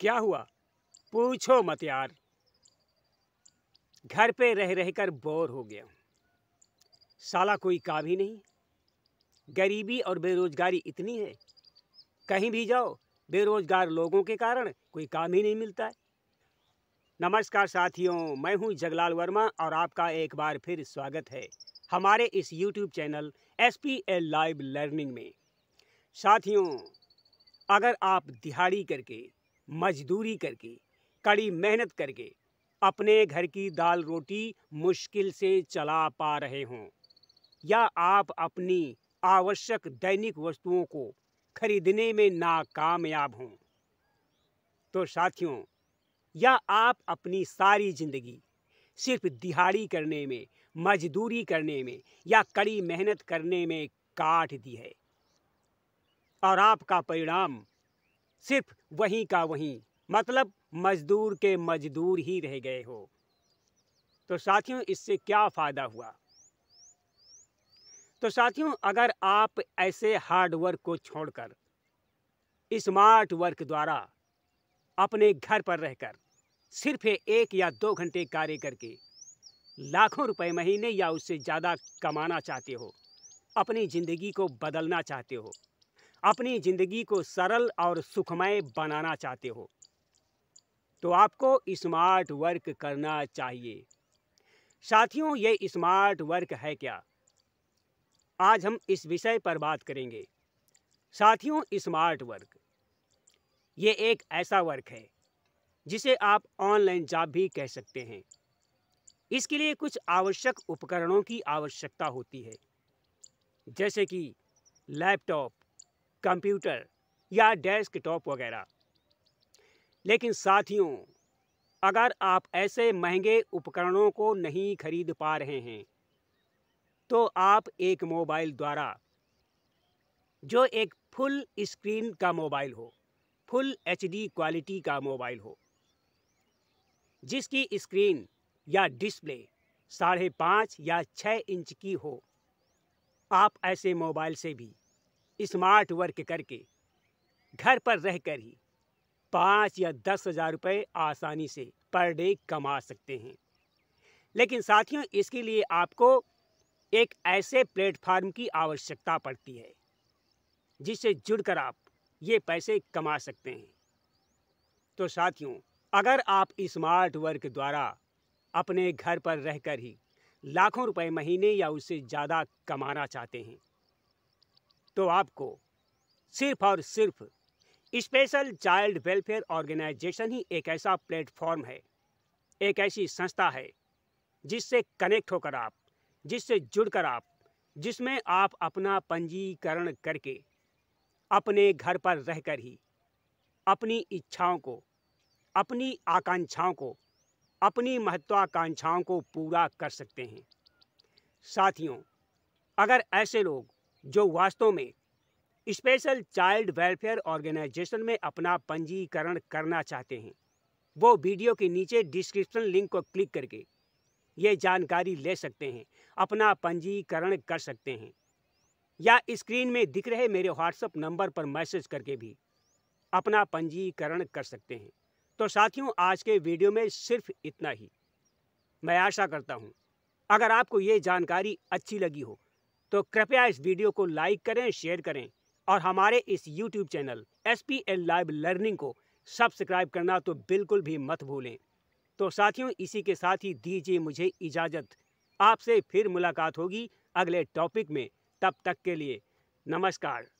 क्या हुआ पूछो मत यार घर पे रह रह कर बोर हो गया साला कोई काम ही नहीं गरीबी और बेरोजगारी इतनी है कहीं भी जाओ बेरोजगार लोगों के कारण कोई काम ही नहीं मिलता है नमस्कार साथियों मैं हूं जगलाल वर्मा और आपका एक बार फिर स्वागत है हमारे इस YouTube channel S P L live learning में साथियों अगर आप दिहाड़ी करके मजदूरी करके कड़ी मेहनत करके अपने घर की दाल रोटी मुश्किल से चला पा रहे हों या आप अपनी आवश्यक दैनिक वस्तुओं को खरीदने में नाकामयाब हों तो साथियों या आप अपनी सारी ज़िंदगी सिर्फ दिहाड़ी करने में मजदूरी करने में या कड़ी मेहनत करने में काट दी है और आपका परिणाम सिर्फ वहीं का वहीं मतलब मजदूर के मजदूर ही रह गए हो तो साथियों इससे क्या फ़ायदा हुआ तो साथियों अगर आप ऐसे हार्ड वर्क को छोड़कर स्मार्ट वर्क द्वारा अपने घर पर रहकर सिर्फ एक या दो घंटे कार्य करके लाखों रुपए महीने या उससे ज़्यादा कमाना चाहते हो अपनी ज़िंदगी को बदलना चाहते हो अपनी ज़िंदगी को सरल और सुखमय बनाना चाहते हो तो आपको स्मार्ट वर्क करना चाहिए साथियों ये स्मार्ट वर्क है क्या आज हम इस विषय पर बात करेंगे साथियों स्मार्ट वर्क ये एक ऐसा वर्क है जिसे आप ऑनलाइन जॉब भी कह सकते हैं इसके लिए कुछ आवश्यक उपकरणों की आवश्यकता होती है जैसे कि लैपटॉप कंप्यूटर या डेस्कटॉप वगैरह लेकिन साथियों अगर आप ऐसे महंगे उपकरणों को नहीं खरीद पा रहे हैं तो आप एक मोबाइल द्वारा जो एक फुल स्क्रीन का मोबाइल हो फुल एचडी क्वालिटी का मोबाइल हो जिसकी स्क्रीन या डिस्प्ले साढ़े पाँच या छः इंच की हो आप ऐसे मोबाइल से भी स्मार्ट वर्क करके घर पर रहकर ही पाँच या दस हज़ार रुपये आसानी से पर डे कमा सकते हैं लेकिन साथियों इसके लिए आपको एक ऐसे प्लेटफार्म की आवश्यकता पड़ती है जिससे जुड़कर आप ये पैसे कमा सकते हैं तो साथियों अगर आप स्मार्ट वर्क द्वारा अपने घर पर रहकर ही लाखों रुपए महीने या उससे ज़्यादा कमाना चाहते हैं तो आपको सिर्फ और सिर्फ स्पेशल चाइल्ड वेलफेयर ऑर्गेनाइजेशन ही एक ऐसा प्लेटफॉर्म है एक ऐसी संस्था है जिससे कनेक्ट होकर आप जिससे जुड़कर आप जिसमें आप अपना पंजीकरण करके अपने घर पर रहकर ही अपनी इच्छाओं को अपनी आकांक्षाओं को अपनी महत्वाकांक्षाओं को पूरा कर सकते हैं साथियों अगर ऐसे लोग जो वास्तव में स्पेशल चाइल्ड वेलफेयर ऑर्गेनाइजेशन में अपना पंजीकरण करना चाहते हैं वो वीडियो के नीचे डिस्क्रिप्शन लिंक को क्लिक करके ये जानकारी ले सकते हैं अपना पंजीकरण कर सकते हैं या स्क्रीन में दिख रहे मेरे व्हाट्सएप नंबर पर मैसेज करके भी अपना पंजीकरण कर सकते हैं तो साथियों आज के वीडियो में सिर्फ इतना ही मैं आशा करता हूँ अगर आपको ये जानकारी अच्छी लगी हो तो कृपया इस वीडियो को लाइक करें शेयर करें और हमारे इस YouTube channel S P L live learning को सब्सक्राइब करना तो बिल्कुल भी मत भूलें तो साथियों इसी के साथ ही दीजिए मुझे इजाज़त आपसे फिर मुलाकात होगी अगले टॉपिक में तब तक के लिए नमस्कार